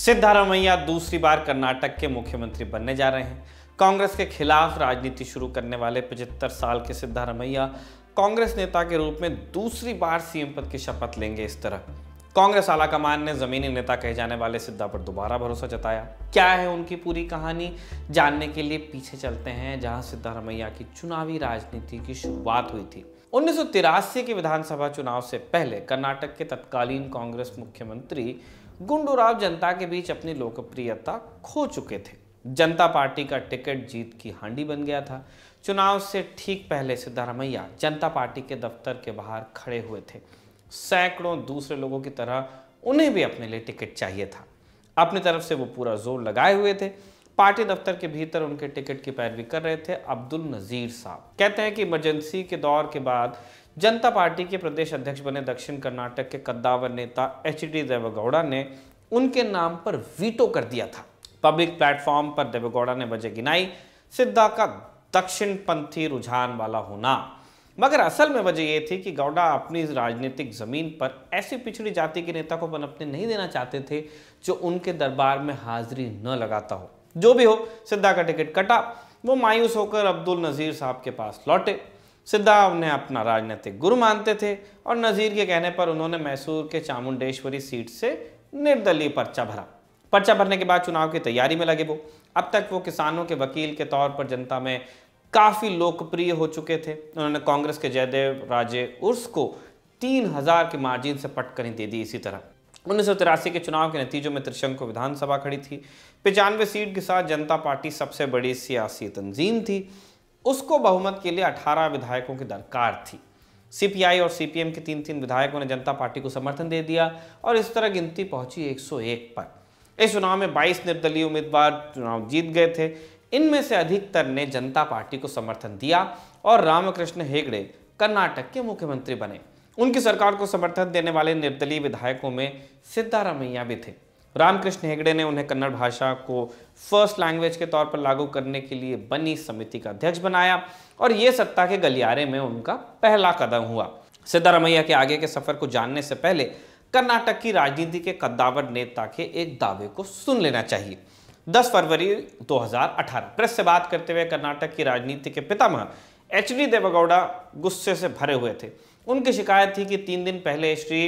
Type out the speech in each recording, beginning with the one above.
सिद्धारमैया दूसरी बार कर्नाटक के मुख्यमंत्री बनने जा रहे हैं कांग्रेस के खिलाफ राजनीति शुरू करने वाले पचहत्तर साल के सिद्धारमैया कांग्रेस नेता के रूप में दूसरी बार सीएम पद की शपथ लेंगे इस तरह कांग्रेस आलाकमान ने जमीनी नेता कहे जाने वाले सिद्धा पर दोबारा भरोसा जताया क्या है उनकी पूरी कहानी जानने के लिए पीछे चलते हैं जहां सिद्धारमैया की चुनावी राजनीति की शुरुआत हुई थी उन्नीस के विधानसभा चुनाव से पहले कर्नाटक के तत्कालीन कांग्रेस मुख्यमंत्री गुंडूराव जनता के बीच अपनी लोकप्रियता खो चुके थे जनता पार्टी का टिकट जीत की हांडी बन गया था चुनाव से ठीक पहले सिद्धारमैया जनता पार्टी के दफ्तर के बाहर खड़े हुए थे सैकड़ों दूसरे लोगों की तरह उन्हें भी अपने लिए टिकट चाहिए था अपनी तरफ से वो पूरा जोर लगाए हुए थे पार्टी दफ्तर के भीतर उनके टिकट की पैरवी कर रहे थे अब्दुल नज़ीर साहब कहते हैं कि इमरजेंसी के दौर के बाद जनता पार्टी के प्रदेश अध्यक्ष बने दक्षिण कर्नाटक के कद्दावर नेता एच डी देवगौड़ा ने उनके नाम पर वीटो कर दिया था पब्लिक प्लेटफॉर्म पर देवगौड़ा ने वजह गिनाई सिद्धा का दक्षिण पंथी रुझान वाला होना मगर असल में वजह यह थी कि गौडा अपनी राजनीतिक ज़मीन पर ऐसी पिछड़ी जाति के नेता को पनपने नहीं देना चाहते थे जो उनके दरबार में हाजिरी न लगाता हो जो भी हो सिद्धा का टिकट कटा वो मायूस होकर अब्दुल नज़ीर साहब के पास लौटे सिद्धा उन्हें अपना राजनीतिक गुरु मानते थे और नज़ीर के कहने पर उन्होंने मैसूर के चामुंडेश्वरी सीट से निर्दलीय पर्चा भरा पर्चा भरने के बाद चुनाव की तैयारी में लगे वो अब तक वो किसानों के वकील के तौर पर जनता में काफ़ी लोकप्रिय हो चुके थे उन्होंने कांग्रेस के जयदेव राजे उर्स को तीन हज़ार के मार्जिन से पटकनी दे दी इसी तरह उन्नीस के चुनाव के नतीजों में त्रिशंकु विधानसभा खड़ी थी पचानवे सीट के साथ जनता पार्टी सबसे बड़ी सियासी तंजीम थी उसको बहुमत के लिए 18 विधायकों की दरकार थी सीपीआई और सीपीएम के तीन तीन विधायकों ने जनता पार्टी को समर्थन दे दिया और इस तरह गिनती पहुंची 101 पर इस चुनाव में 22 निर्दलीय उम्मीदवार चुनाव जीत गए थे इनमें से अधिकतर ने जनता पार्टी को समर्थन दिया और रामकृष्ण हेगड़े कर्नाटक के मुख्यमंत्री बने उनकी सरकार को समर्थन देने वाले निर्दलीय विधायकों में सिद्धारामैया भी थे रामकृष्ण हेगड़े ने उन्हें कन्नड़ भाषा को फर्स्ट लैंग्वेज के तौर पर लागू करने के लिए बनी समिति का अध्यक्ष बनाया और ये सत्ता के गलियारे में उनका पहला कदम हुआ सिद्धारमैया के आगे के सफर को जानने से पहले कर्नाटक की राजनीति के कद्दावर नेता के एक दावे को सुन लेना चाहिए 10 फरवरी 2018 प्रेस से बात करते हुए कर्नाटक की राजनीति के पितामह एच डी देवगौड़ा गुस्से से भरे हुए थे उनकी शिकायत थी कि तीन दिन पहले श्री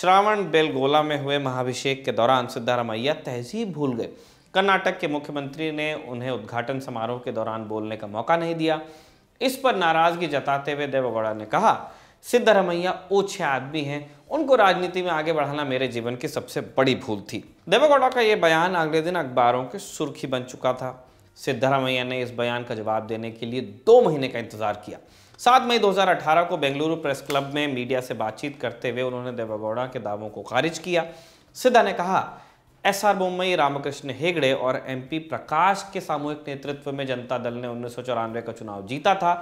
श्रावण बेलगोला में हुए महाभिषेक के दौरान सिद्धारामैया तहजीब भूल गए कर्नाटक के मुख्यमंत्री ने उन्हें उद्घाटन समारोह के दौरान बोलने का मौका नहीं दिया इस पर नाराजगी जताते हुए देवगौड़ा ने कहा सिद्धारमैया ओछे आदमी हैं उनको राजनीति में आगे बढ़ाना मेरे जीवन की सबसे बड़ी भूल थी देवगौड़ा का ये बयान अगले दिन अखबारों की सुर्खी बन चुका था सिद्धारमैया ने इस बयान का जवाब देने के लिए दो महीने का इंतजार किया सात मई 2018 को बेंगलुरु प्रेस क्लब में मीडिया से बातचीत करते हुए उन्होंने देवगौड़ा के दावों को खारिज किया सिद्धा ने कहा एस आर बोम्बई रामकृष्ण हेगड़े और एमपी प्रकाश के सामूहिक नेतृत्व में जनता दल ने उन्नीस का चुनाव जीता था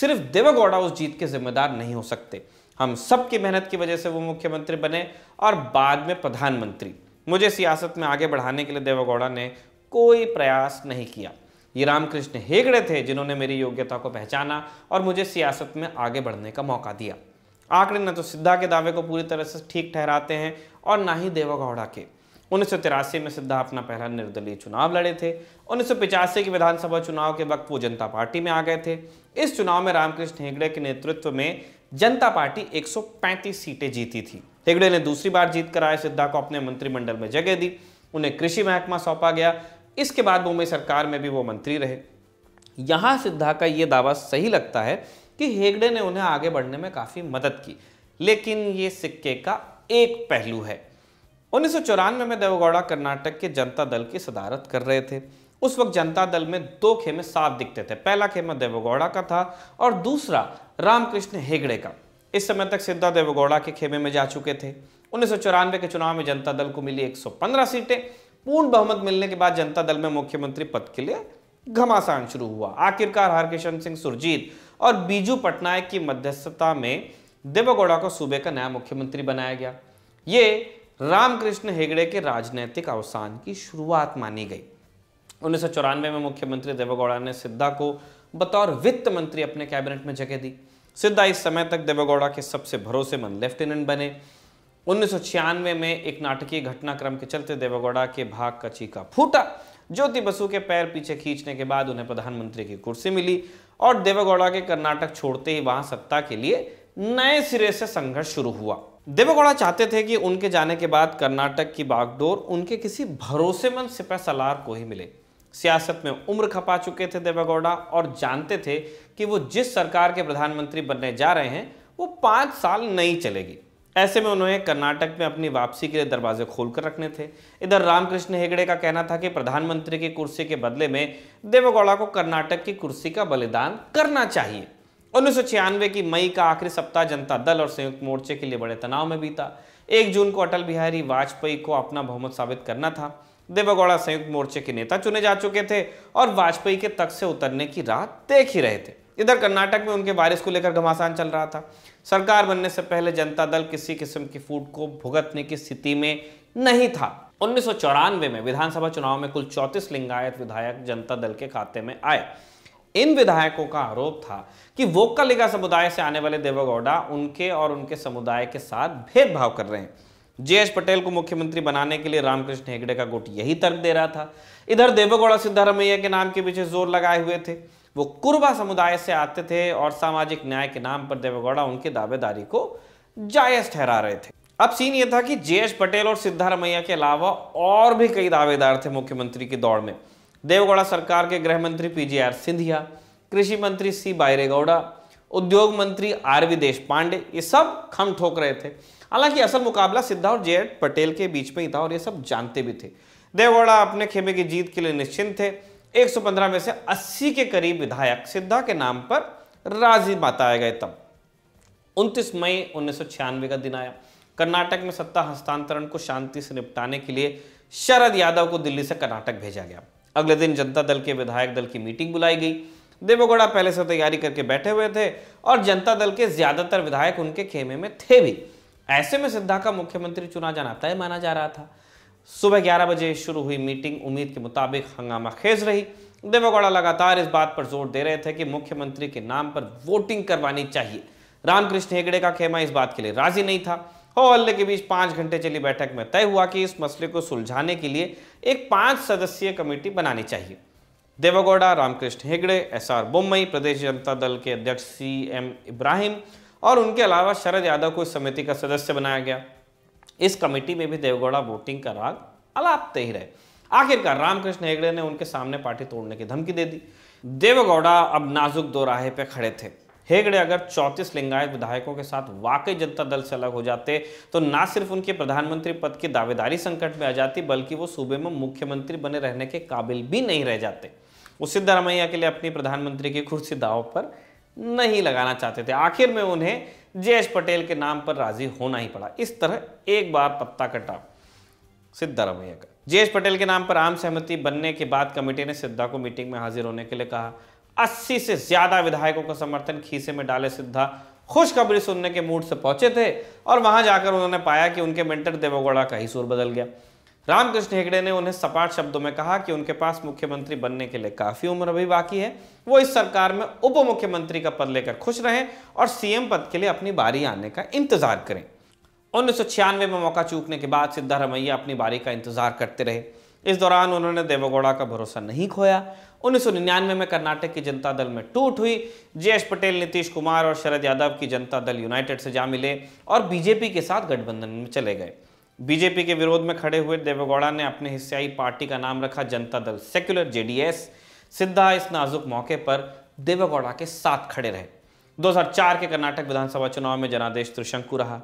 सिर्फ देवगौड़ा उस जीत के जिम्मेदार नहीं हो सकते हम सबकी मेहनत की वजह से वो मुख्यमंत्री बने और बाद में प्रधानमंत्री मुझे सियासत में आगे बढ़ाने के लिए देवगौड़ा ने कोई प्रयास नहीं किया ये रामकृष्ण हेगड़े थे जिन्होंने मेरी योग्यता को पहचाना और मुझे सियासत में आगे बढ़ने का मौका दिया आंकड़े न तो सिद्धा के दावे को पूरी तरह से ठीक ठहराते हैं और ना ही देवागौड़ा के उन्नीस में सिद्धा अपना पहला निर्दलीय चुनाव लड़े थे उन्नीस के विधानसभा चुनाव के वक्त वो जनता पार्टी में आ गए थे इस चुनाव में रामकृष्ण हेगड़े के नेतृत्व में जनता पार्टी 135 सीटें जीती थी हेगड़े ने दूसरी बार जीत कर आए सिद्धा को अपने मंत्रिमंडल में जगह दी उन्हें कृषि महकमा सौंपा गया इसके बाद मुंबई सरकार में भी वो मंत्री रहे यहाँ सिद्धा का ये दावा सही लगता है कि हेगड़े ने उन्हें आगे बढ़ने में काफ़ी मदद की लेकिन ये सिक्के का एक पहलू है उन्नीस में देवगौड़ा कर्नाटक के जनता दल की सदारत कर रहे थे उस वक्त जनता दल में दो खेमे साफ दिखते थे पहला खेमा देवगौड़ा का था और दूसरा रामकृष्ण हेगड़े का इस समय तक सिद्धा देवगौड़ा के खेमे में जा चुके थे उन्नीस के चुनाव में जनता दल को मिली 115 सीटें पूर्ण बहुमत मिलने के बाद जनता दल में मुख्यमंत्री पद के लिए घमासान शुरू हुआ आखिरकार हरकिशन सिंह सुरजीत और बीजू पटनायक की मध्यस्थता में देवगौड़ा को सूबे का नया मुख्यमंत्री बनाया गया ये रामकृष्ण हेगड़े के राजनैतिक अवसान की शुरुआत मानी गई उन्नीस में मुख्यमंत्री देवगौड़ा ने सिद्धा को बतौर वित्त मंत्री अपने कैबिनेट में जगह दी सिद्धा इस समय तक देवेगौड़ा के सबसे भरोसेमंद लेफ्टिनेंट बने उन्नीस में एक नाटकीय घटनाक्रम के चलते देवगौड़ा के भाग का चीका फूटा ज्योति बसु के पैर पीछे खींचने के बाद उन्हें प्रधानमंत्री की कुर्सी मिली और देवगौड़ा के कर्नाटक छोड़ते ही वहां सत्ता के लिए नए सिरे से संघर्ष शुरू हुआ देवगौड़ा चाहते थे कि उनके जाने के बाद कर्नाटक की बागडोर उनके किसी भरोसेमंद सिपा सलार को ही मिले सियासत में उम्र खपा चुके थे देवगौड़ा और जानते थे कि वो जिस सरकार के प्रधानमंत्री बनने जा रहे हैं वो पाँच साल नहीं चलेगी ऐसे में उन्हें कर्नाटक में अपनी वापसी के लिए दरवाजे खोलकर रखने थे इधर रामकृष्ण हेगड़े का कहना था कि प्रधानमंत्री की कुर्सी के बदले में देवगौड़ा को कर्नाटक की कुर्सी का बलिदान करना चाहिए उन्नीस की मई का आखिरी सप्ताह जनता दल और संयुक्त मोर्चे के लिए बड़े तनाव में बीता एक जून को अटल बिहारी वाजपेयी को अपना बहुमत साबित करना था देवगौड़ा संयुक्त मोर्चे के नेता चुने जा चुके थे और वाजपेयी के तक से उतरने की राह देख ही रहे थे इधर कर्नाटक में उनके वायरस को लेकर घमासान चल रहा था सरकार बनने से पहले जनता दल किसी किस्म की फूट को भुगतने की स्थिति में नहीं था उन्नीस में विधानसभा चुनाव में कुल चौतीस लिंगायत विधायक जनता दल के खाते में आए इन विधायकों का आरोप था कि वोक्कालिगा समुदाय से आने वाले देवगौड़ा उनके और उनके समुदाय के साथ भेदभाव कर रहे हैं जेएस पटेल को मुख्यमंत्री बनाने के लिए रामकृष्ण हेगड़े का गुट यही तर्क दे रहा था इधर देवगौड़ा सिद्धारमैया के नाम के पीछे जोर लगाए हुए थे वो कुर्बा समुदाय से आते थे और सामाजिक न्याय के नाम पर देवगौड़ा उनके दावेदारी को जायज ठहरा रहे थे अब सीन ये था कि जे पटेल और सिद्धारमैया के अलावा और भी कई दावेदार थे मुख्यमंत्री की दौड़ में देवगौड़ा सरकार के गृह मंत्री पी जी आर सिंधिया कृषि मंत्री सी बायरेगौड़ा उद्योग मंत्री आर वी देश पांडे ये सब खम ठोक रहे थे हालांकि असल मुकाबला सिद्धा और जे पटेल के बीच में ही था और ये सब जानते भी थे देवगौड़ा अपने खेमे की जीत के लिए निश्चिंत थे 115 में से 80 के करीब विधायक सिद्धा के नाम पर राजी बताए गए तब 29 मई उन्नीस का दिन आया कर्नाटक में सत्ता हस्तांतरण को शांति से निपटाने के लिए शरद यादव को दिल्ली से कर्नाटक भेजा गया अगले दिन जनता दल के विधायक दल की मीटिंग बुलाई गई देवगौड़ा पहले से तैयारी करके बैठे हुए थे और जनता दल के ज्यादातर विधायक उनके खेमे में थे भी ऐसे में सिद्धा का मुख्यमंत्री चुना जाना तय माना जा रहा था सुबह 11 बजे शुरू हुई मीटिंग उम्मीद के मुताबिक हंगामा खेज रही देवगौड़ा लगातार इस बात पर जोर दे रहे थे कि मुख्यमंत्री के नाम पर वोटिंग करवानी चाहिए रामकृष्ण हेगड़े का खेमा इस बात के लिए राजी नहीं था हो हल्ले के बीच पांच घंटे चली बैठक में तय हुआ कि इस मसले को सुलझाने के लिए एक पांच सदस्यीय कमेटी बनानी चाहिए देवगौड़ा रामकृष्ण हेगड़े एस आर बोम्बई प्रदेश जनता दल के अध्यक्ष सी एम इब्राहिम और उनके अलावा शरद यादव को इस समिति का सदस्य बनाया गया इस कमेटी में भी देवगौड़ा वोटिंग का राग अलापते ही रहे आखिरकार रामकृष्ण हेगड़े ने उनके सामने पार्टी तोड़ने की धमकी दे दी देवगौड़ा अब नाजुक दो राहे पे खड़े थे हेगड़े अगर 34 लिंगायत विधायकों के साथ वाकई जनता दल से अलग हो जाते तो ना सिर्फ उनके प्रधानमंत्री पद की दावेदारी संकट में आ जाती बल्कि वो सूबे में मुख्यमंत्री बने रहने के काबिल भी नहीं रह जाते वो सिद्धारमैया के लिए अपनी प्रधानमंत्री की कुर्सी दाव पर नहीं लगाना चाहते थे आखिर में उन्हें जयेश पटेल के नाम पर राजी होना ही पड़ा इस तरह एक बार पत्ता कटा सिद्धारमैया का जयेश पटेल के नाम पर आम सहमति बनने के बाद कमेटी ने सिद्धा को मीटिंग में हाजिर होने के लिए कहा 80 से ज्यादा विधायकों का समर्थन खीसे में डाले सिद्धा खुशखबरी सुनने के मूड से पहुंचे थे और वहां जाकर उन्होंने पाया कि उनके मेंटर देवगौड़ा का ही सुर बदल गया रामकृष्ण हेगड़े ने उन्हें सपाट शब्दों में कहा कि उनके पास मुख्यमंत्री बनने के लिए काफी उम्र अभी बाकी है वो इस सरकार में उप मुख्यमंत्री का पद लेकर खुश रहें और सीएम पद के लिए अपनी बारी आने का इंतजार करें उन्नीस में मौका चूकने के बाद सिद्धारमैया अपनी बारी का इंतजार करते रहे इस दौरान उन्होंने देवगौड़ा का भरोसा नहीं खोया उन्नीस में कर्नाटक की जनता दल में टूट हुई जेएस पटेल नीतीश कुमार और शरद यादव की जनता दल यूनाइटेड से जा मिले और बीजेपी के साथ गठबंधन में चले गए बीजेपी के विरोध में खड़े हुए देवेगौड़ा ने अपने हिस्साई पार्टी का नाम रखा जनता दल सेक्युलर जेडीएस सिद्धा इस नाजुक मौके पर देवेगौड़ा के साथ खड़े रहे 2004 के कर्नाटक विधानसभा चुनाव में जनादेश त्रिशंकु रहा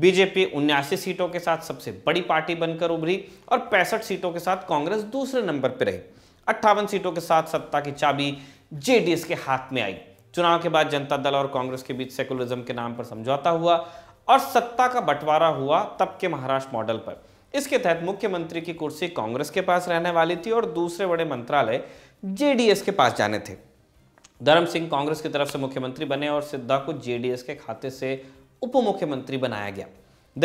बीजेपी उन्यासी सीटों के साथ सबसे बड़ी पार्टी बनकर उभरी और पैंसठ सीटों के साथ कांग्रेस दूसरे नंबर पर रही अट्ठावन सीटों के साथ सत्ता की चाबी जेडीएस के हाथ में आई चुनाव के बाद जनता दल और कांग्रेस के बीच सेकुलरिज्म के नाम पर समझौता हुआ और सत्ता का बंटवारा हुआ तब के महाराष्ट्र मॉडल पर इसके तहत मुख्यमंत्री की कुर्सी कांग्रेस के पास रहने वाली थी और दूसरे बड़े मंत्रालय जेडीएस के पास जाने थे धर्म सिंह कांग्रेस की तरफ से मुख्यमंत्री बने और सिद्धा को जेडीएस के खाते से उप मुख्यमंत्री बनाया गया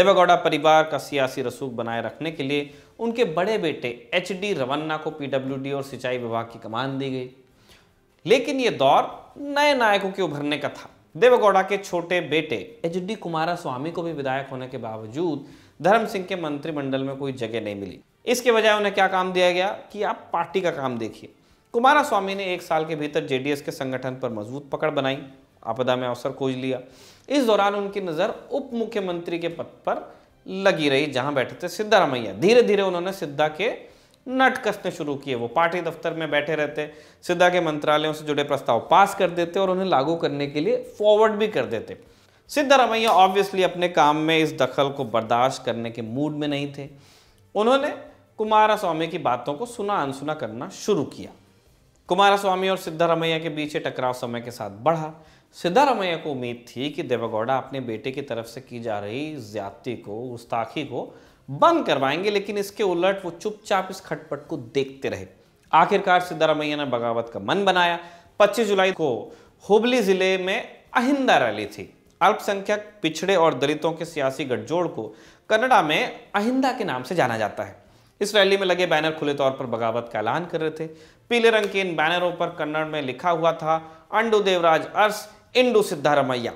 देवेगौड़ा परिवार का सियासी रसूख बनाए रखने के लिए उनके बड़े बेटे एच डी रवन्ना को पीडब्ल्यू और सिंचाई विभाग की कमान दी गई लेकिन ये दौर नए नायकों के उभरने का था देवगौड़ा के छोटे बेटे एच डी कुमारास्वामी को भी विधायक होने के बावजूद धर्म सिंह के मंत्रिमंडल में कोई जगह नहीं मिली इसके बजाय उन्हें क्या काम दिया गया कि आप पार्टी का काम देखिए कुमारास्वामी ने एक साल के भीतर जेडीएस के संगठन पर मजबूत पकड़ बनाई आपदा में अवसर खोज लिया इस दौरान उनकी नज़र उप मुख्यमंत्री के पद पर लगी रही जहां बैठे थे सिद्धारामैया धीरे धीरे उन्होंने सिद्धा के नट कसने शुरू किए वो पार्टी दफ्तर में बैठे रहते सिद्धा के मंत्रालयों से जुड़े प्रस्ताव पास कर देते और उन्हें लागू करने के लिए फॉरवर्ड भी कर देते सिद्धारामैया ऑब्वियसली अपने काम में इस दखल को बर्दाश्त करने के मूड में नहीं थे उन्होंने कुमार स्वामी की बातों को सुना अनसुना करना शुरू किया कुमार स्वामी और सिद्धारमैया के बीच टकराव समय के साथ बढ़ा सिद्धारमैया को उम्मीद थी कि देवगौड़ा अपने बेटे की तरफ से की जा रही ज्यादती को गुस्ताखी को बंद करवाएंगे लेकिन इसके उलट वो चुपचाप इस खटपट को देखते रहे आखिरकार सिद्धारामैया ने बगावत का मन बनाया 25 जुलाई को हुबली जिले में अहिंदा रैली थी अल्पसंख्यक पिछड़े और दलितों के सियासी गठजोड़ को कनाडा में अहिंदा के नाम से जाना जाता है इस रैली में लगे बैनर खुले तौर पर बगावत का ऐलान कर रहे थे पीले रंग के इन बैनरों पर कन्नड़ में लिखा हुआ था अंडू देवराज अर्स इंडू सिद्धारमैया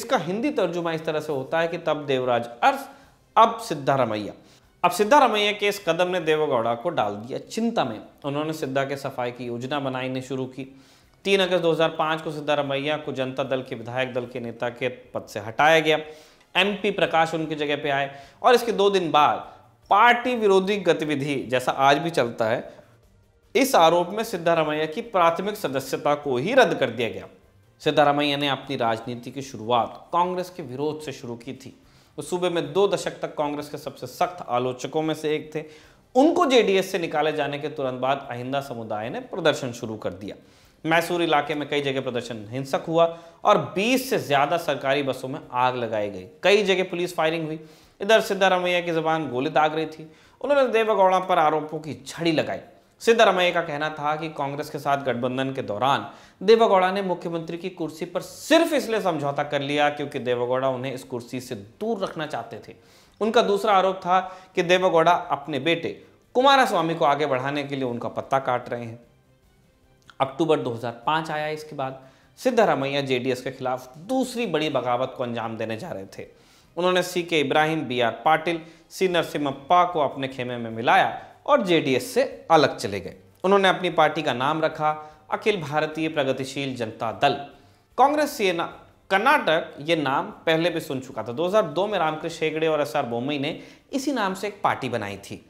इसका हिंदी तर्जुमा इस तरह से होता है कि तब देवराज अर्स अब सिद्धारमैया अब सिद्धारमैया के इस कदम ने देवगौड़ा को डाल दिया चिंता में उन्होंने सिद्धा के सफाई की योजना ने शुरू की तीन अगस्त 2005 को सिद्धारमैया को जनता दल के विधायक दल के नेता के पद से हटाया गया एमपी प्रकाश उनकी जगह पे आए और इसके दो दिन बाद पार्टी विरोधी गतिविधि जैसा आज भी चलता है इस आरोप में सिद्धारमैया की प्राथमिक सदस्यता को ही रद्द कर दिया गया सिद्धारमैया ने अपनी राजनीति की शुरुआत कांग्रेस के विरोध से शुरू की थी वो तो सूबे में दो दशक तक कांग्रेस के सबसे सख्त आलोचकों में से एक थे उनको जेडीएस से निकाले जाने के तुरंत बाद अहिंदा समुदाय ने प्रदर्शन शुरू कर दिया मैसूर इलाके में कई जगह प्रदर्शन हिंसक हुआ और 20 से ज़्यादा सरकारी बसों में आग लगाई गई कई जगह पुलिस फायरिंग हुई इधर सिद्धारमैया की जबान गोली दाग रही थी उन्होंने देवगौड़ा पर आरोपों की झड़ी लगाई सिद्धारमैया का कहना था कि कांग्रेस के साथ गठबंधन के दौरान देवगौड़ा ने मुख्यमंत्री की कुर्सी पर सिर्फ इसलिए समझौता कर लिया क्योंकि देवगौड़ा उन्हें इस कुर्सी से दूर रखना चाहते थे उनका दूसरा आरोप था कि देवगौड़ा अपने बेटे कुमारास्वामी को आगे बढ़ाने के लिए उनका पत्ता काट रहे हैं अक्टूबर 2005 आया इसके बाद सिद्धरमैया जेडीएस के खिलाफ दूसरी बड़ी बगावत को अंजाम देने जा रहे थे उन्होंने C K Ibrahim B R Patil C Narasimhappa को अपने खेमे में मिलाया और जेडीएस से अलग चले गए उन्होंने अपनी पार्टी का नाम रखा अखिल भारतीय प्रगतिशील जनता दल कांग्रेस ये ना कर्नाटक ये नाम पहले भी सुन चुका था 2002 में रामकृष्ण हेगड़े और एस आर बोमई ने इसी नाम से एक पार्टी बनाई थी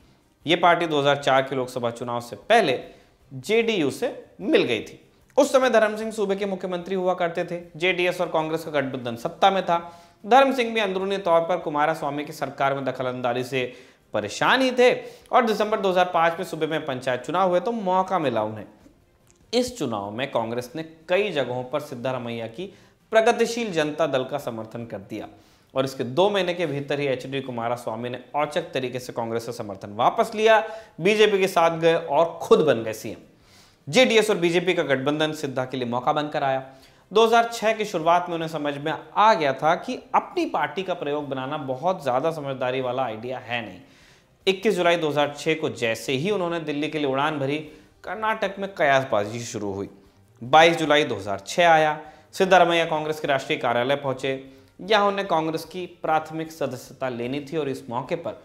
ये पार्टी 2004 के लोकसभा चुनाव से पहले जेडीयू से मिल गई थी उस समय धर्म सिंह सूबे के मुख्यमंत्री हुआ करते थे जेडीएस और कांग्रेस का गठबंधन सत्ता में था धर्म सिंह भी अंदरूनी तौर पर कुमारा स्वामी की सरकार में दखलंदाजी से परेशान ही थे और दिसंबर 2005 में सुबह में पंचायत चुनाव हुए तो मौका मिला उन्हें इस चुनाव में कांग्रेस ने कई जगहों पर सिद्धारमैया की प्रगतिशील जनता दल का समर्थन कर दिया और इसके दो महीने के भीतर ही एच डी कुमारास्वामी ने औचक तरीके से कांग्रेस का समर्थन वापस लिया बीजेपी के साथ गए और खुद बन गए सीएम जेडीएस और बीजेपी का गठबंधन सिद्धा के लिए मौका बनकर आया 2006 की शुरुआत में उन्हें समझ में आ गया था कि अपनी पार्टी का प्रयोग बनाना बहुत ज़्यादा समझदारी वाला आइडिया है नहीं 21 जुलाई 2006 को जैसे ही उन्होंने दिल्ली के लिए उड़ान भरी कर्नाटक में कयासबाजी शुरू हुई 22 जुलाई 2006 आया सिद्धारमैया कांग्रेस के राष्ट्रीय कार्यालय पहुंचे यहाँ उन्हें कांग्रेस की प्राथमिक सदस्यता लेनी थी और इस मौके पर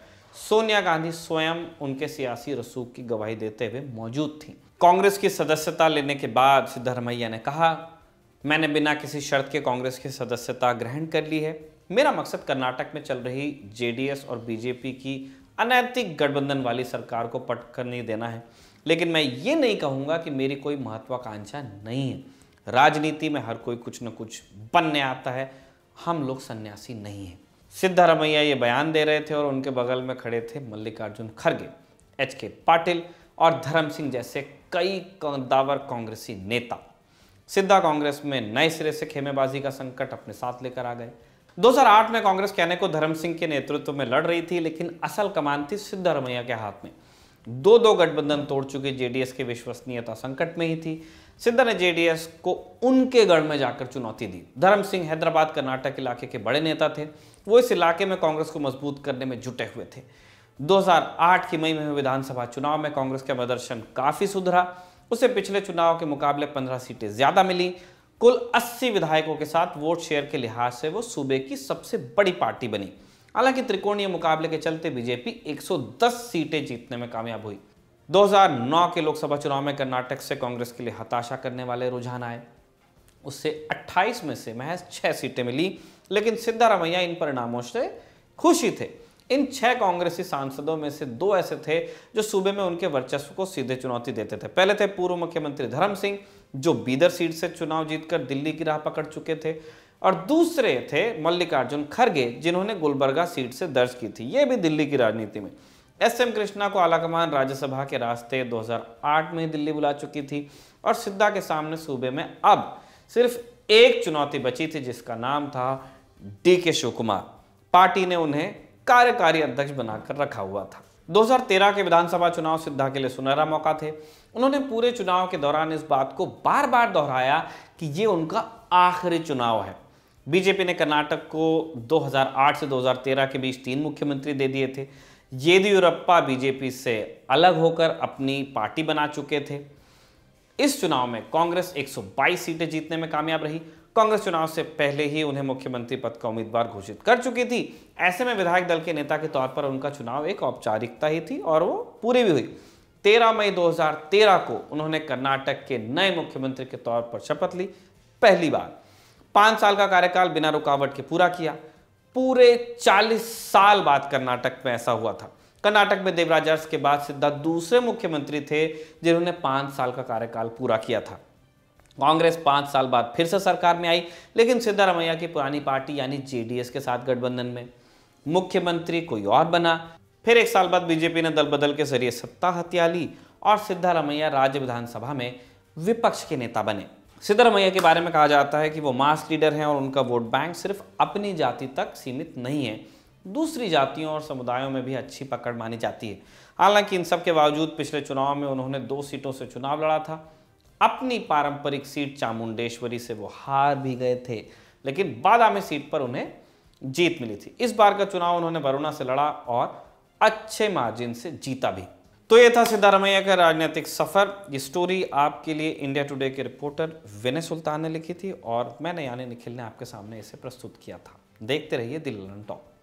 सोनिया गांधी स्वयं उनके सियासी रसूख की गवाही देते हुए मौजूद थी कांग्रेस की सदस्यता लेने के बाद सिद्धारमैया ने कहा मैंने बिना किसी शर्त के कांग्रेस की सदस्यता ग्रहण कर ली है मेरा मकसद कर्नाटक में चल रही जेडीएस और बीजेपी की अनैतिक गठबंधन वाली सरकार को पटकर नहीं देना है लेकिन मैं ये नहीं कहूँगा कि मेरी कोई महत्वाकांक्षा नहीं है राजनीति में हर कोई कुछ न कुछ बनने आता है हम लोग सन्यासी नहीं हैं सिद्धारमैया ये बयान दे रहे थे और उनके बगल में खड़े थे मल्लिकार्जुन खड़गे एच के पाटिल और धर्म सिंह जैसे कई दावर कांग्रेसी नेता सिद्धा कांग्रेस में नए सिरे से खेमेबाजी का संकट अपने साथ लेकर आ गए 2008 में कांग्रेस कहने को धर्म सिंह के नेतृत्व में लड़ रही थी लेकिन असल कमान थी सिद्धारमैया के हाथ में दो दो गठबंधन तोड़ चुके जेडीएस की विश्वसनीयता संकट में ही थी सिद्धा ने जेडीएस को उनके गढ़ में जाकर चुनौती दी धर्म सिंह हैदराबाद कर्नाटक इलाके के बड़े नेता थे वो इस इलाके में कांग्रेस को मजबूत करने में जुटे हुए थे 2008 की मई में विधानसभा चुनाव में कांग्रेस का प्रदर्शन काफी सुधरा उसे पिछले चुनाव के मुकाबले 15 सीटें ज्यादा मिली कुल 80 विधायकों के साथ वोट शेयर के लिहाज से वो सूबे की सबसे बड़ी पार्टी बनी हालांकि त्रिकोणीय मुकाबले के चलते बीजेपी 110 सीटें जीतने में कामयाब हुई 2009 के लोकसभा चुनाव में कर्नाटक से कांग्रेस के लिए हताशा करने वाले रुझान आए उससे 28 में से महज छह सीटें मिली लेकिन सिद्धारामैया इन परिणामों से खुशी थे इन छह कांग्रेसी सांसदों में से दो ऐसे थे जो सूबे में उनके वर्चस्व को सीधे चुनौती देते थे पहले थे पूर्व मुख्यमंत्री धर्म सिंह जो बीदर सीट से चुनाव जीतकर दिल्ली की राह पकड़ चुके थे और दूसरे थे मल्लिकार्जुन खड़गे जिन्होंने गुलबर्गा सीट से दर्ज की थी ये भी दिल्ली की राजनीति में एस एम कृष्णा को आलाकमान राज्यसभा के रास्ते 2008 में दिल्ली बुला चुकी थी और सिद्धा के सामने सूबे में अब सिर्फ एक चुनौती बची थी जिसका नाम था डी के शिव पार्टी ने उन्हें कार्यकारी अध्यक्ष बनाकर रखा हुआ था 2013 के विधानसभा चुनाव सिद्धा के लिए सुनहरा मौका थे उन्होंने पूरे चुनाव के दौरान इस बात को बार बार दोहराया कि ये उनका आखिरी चुनाव है बीजेपी ने कर्नाटक को 2008 से 2013 के बीच तीन मुख्यमंत्री दे दिए थे येदियुरप्पा बीजेपी से अलग होकर अपनी पार्टी बना चुके थे इस चुनाव में कांग्रेस 122 सीटें जीतने में कामयाब रही कांग्रेस चुनाव से पहले ही उन्हें मुख्यमंत्री पद का उम्मीदवार घोषित कर चुकी थी ऐसे में विधायक दल के नेता के तौर पर उनका चुनाव एक औपचारिकता ही थी और वो पूरी भी हुई 13 मई 2013 को उन्होंने कर्नाटक के नए मुख्यमंत्री के तौर पर शपथ ली पहली बार पांच साल का कार्यकाल बिना रुकावट के पूरा किया पूरे चालीस साल बाद कर्नाटक में ऐसा हुआ था कर्नाटक में देवराजर्स के बाद सिद्धा दूसरे मुख्यमंत्री थे जिन्होंने पांच साल का कार्यकाल पूरा किया था कांग्रेस पांच साल बाद फिर से सरकार में आई लेकिन सिद्धारमैया की पुरानी पार्टी यानी जेडीएस के साथ गठबंधन में मुख्यमंत्री कोई और बना फिर एक साल बाद बीजेपी ने दल बदल के जरिए सत्ता हत्या ली और सिद्धारमैया राज्य विधानसभा में विपक्ष के नेता बने सिद्धारमैया के बारे में कहा जाता है कि वो मास लीडर हैं और उनका वोट बैंक सिर्फ अपनी जाति तक सीमित नहीं है दूसरी जातियों और समुदायों में भी अच्छी पकड़ मानी जाती है हालांकि इन सब के बावजूद पिछले चुनाव में उन्होंने दो सीटों से चुनाव लड़ा था अपनी पारंपरिक सीट चामुंडेश्वरी से वो हार भी गए थे लेकिन बादामी सीट पर उन्हें जीत मिली थी इस बार का चुनाव उन्होंने वरुणा से लड़ा और अच्छे मार्जिन से जीता भी तो ये था सिद्धारमैया का राजनीतिक सफर ये स्टोरी आपके लिए इंडिया टुडे के रिपोर्टर विनय सुल्तान ने लिखी थी और मैंने यानी निखिल ने आपके सामने इसे प्रस्तुत किया था देखते रहिए दिल्ली टॉप